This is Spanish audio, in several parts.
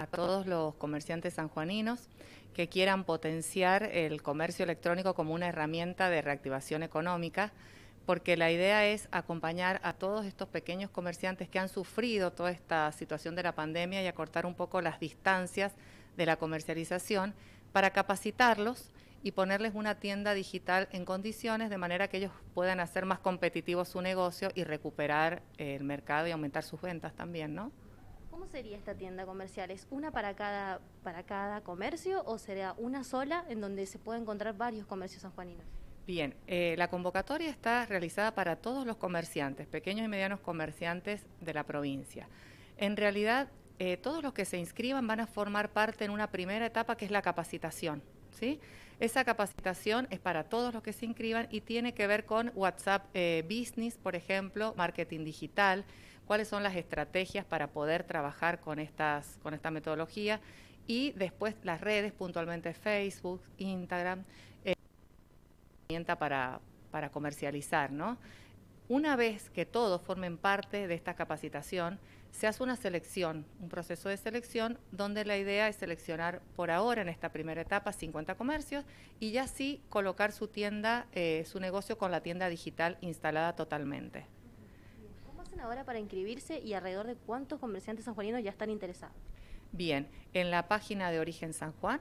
a todos los comerciantes sanjuaninos que quieran potenciar el comercio electrónico como una herramienta de reactivación económica, porque la idea es acompañar a todos estos pequeños comerciantes que han sufrido toda esta situación de la pandemia y acortar un poco las distancias de la comercialización para capacitarlos y ponerles una tienda digital en condiciones de manera que ellos puedan hacer más competitivo su negocio y recuperar el mercado y aumentar sus ventas también, ¿no? ¿Cómo sería esta tienda comercial? ¿Es una para cada, para cada comercio o será una sola en donde se puede encontrar varios comercios sanjuaninos? Bien, eh, la convocatoria está realizada para todos los comerciantes, pequeños y medianos comerciantes de la provincia. En realidad, eh, todos los que se inscriban van a formar parte en una primera etapa que es la capacitación. ¿sí? Esa capacitación es para todos los que se inscriban y tiene que ver con WhatsApp eh, Business, por ejemplo, marketing digital, cuáles son las estrategias para poder trabajar con, estas, con esta metodología y después las redes, puntualmente Facebook, Instagram, eh, herramienta para, comercializar, ¿no? Una vez que todos formen parte de esta capacitación, se hace una selección, un proceso de selección, donde la idea es seleccionar por ahora en esta primera etapa 50 comercios y ya sí colocar su tienda, eh, su negocio con la tienda digital instalada totalmente ahora para inscribirse y alrededor de cuántos comerciantes sanjuaninos ya están interesados? Bien, en la página de Origen San Juan,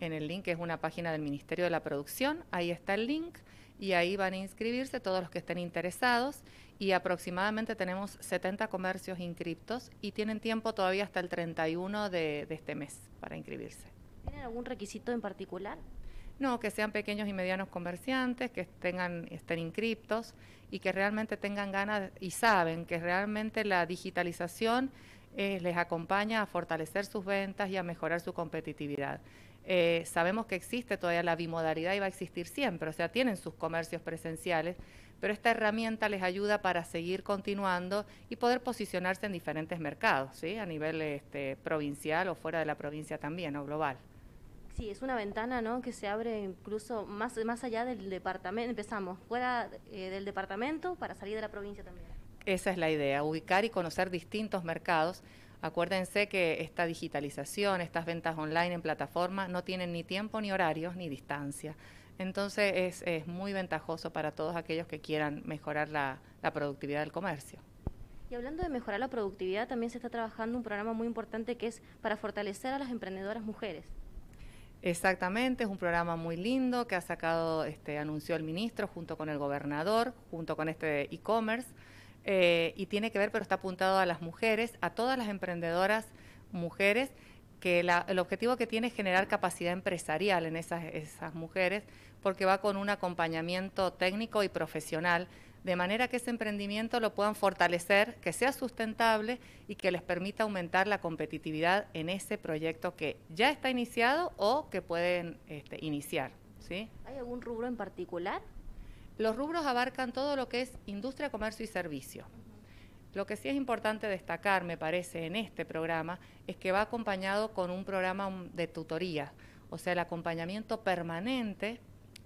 en el link que es una página del Ministerio de la Producción, ahí está el link y ahí van a inscribirse todos los que estén interesados y aproximadamente tenemos 70 comercios inscriptos y tienen tiempo todavía hasta el 31 de, de este mes para inscribirse. ¿Tienen algún requisito en particular? No, que sean pequeños y medianos comerciantes, que tengan, estén inscriptos y que realmente tengan ganas y saben que realmente la digitalización eh, les acompaña a fortalecer sus ventas y a mejorar su competitividad. Eh, sabemos que existe todavía la bimodalidad y va a existir siempre, o sea, tienen sus comercios presenciales, pero esta herramienta les ayuda para seguir continuando y poder posicionarse en diferentes mercados, ¿sí? a nivel este, provincial o fuera de la provincia también o global. Sí, es una ventana que se abre incluso más, más allá del departamento, empezamos, fuera eh, del departamento para salir de la provincia también. Esa es la idea, ubicar y conocer distintos mercados. Acuérdense que esta digitalización, estas ventas online en plataforma no tienen ni tiempo, ni horarios, ni distancia. Entonces es, muy ventajoso para todos aquellos que quieran mejorar la productividad del comercio. Y hablando de mejorar la productividad, también se está trabajando un programa muy importante que es para fortalecer a las emprendedoras mujeres. Exactamente, es un programa muy lindo que ha sacado, este, anunció el ministro junto con el gobernador, junto con este e-commerce, eh, y tiene que ver, pero está apuntado a las mujeres, a todas las emprendedoras mujeres, que el objetivo que tiene es generar capacidad empresarial en esas mujeres, porque va con un acompañamiento técnico y profesional de manera que ese emprendimiento lo puedan fortalecer, que sea sustentable y que les permita aumentar la competitividad en ese proyecto que ya está iniciado o que pueden este, iniciar. ¿sí? ¿Hay algún rubro en particular? Los rubros abarcan todo lo que es industria, comercio y servicio. Lo que sí es importante destacar, me parece, en este programa es que va acompañado con un programa um, de tutoría, o sea, el acompañamiento permanente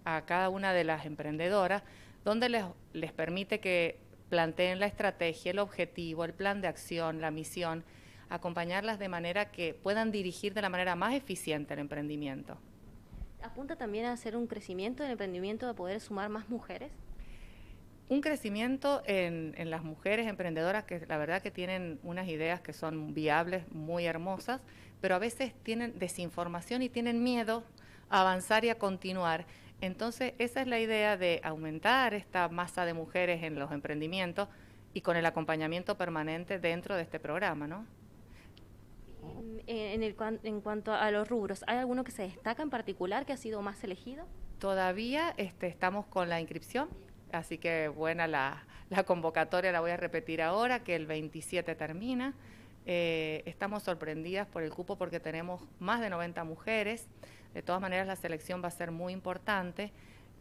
a cada una de las emprendedoras donde les, permite que planteen la estrategia, el objetivo, el plan de acción, la misión, acompañarlas de manera que puedan dirigir de la manera más eficiente el emprendimiento. ¿Apunta también a hacer un crecimiento el emprendimiento, de poder sumar más mujeres? Un crecimiento en, en las mujeres emprendedoras que la verdad que tienen unas ideas que son viables, muy hermosas, pero a veces tienen desinformación y tienen miedo a avanzar y a continuar. Entonces, esa es la idea de aumentar esta masa de mujeres en los emprendimientos y con el acompañamiento permanente dentro de este programa, ¿no? En, cuanto a los rubros, ¿hay alguno que se destaca en particular que ha sido más elegido? Todavía este, estamos con la inscripción, así que buena la, convocatoria, la voy a repetir ahora, que el 27 termina. Eh, estamos sorprendidas por el cupo porque tenemos más de 90 mujeres. De todas maneras, la selección va a ser muy importante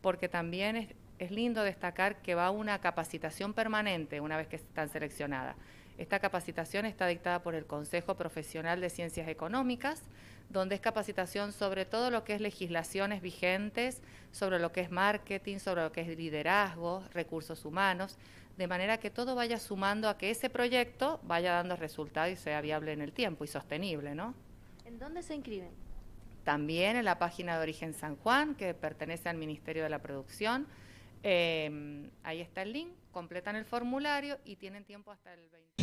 porque también es, lindo destacar que va una capacitación permanente una vez que están seleccionadas. Esta capacitación está dictada por el Consejo Profesional de Ciencias Económicas, donde es capacitación sobre todo lo que es legislaciones vigentes, sobre lo que es marketing, sobre lo que es liderazgo, recursos humanos, de manera que todo vaya sumando a que ese proyecto vaya dando resultados y sea viable en el tiempo y sostenible, ¿no? ¿En dónde se inscriben? también en la página de Origen San Juan, que pertenece al Ministerio de la Producción. Em, ahí está el link, completan el formulario y tienen tiempo hasta el 20.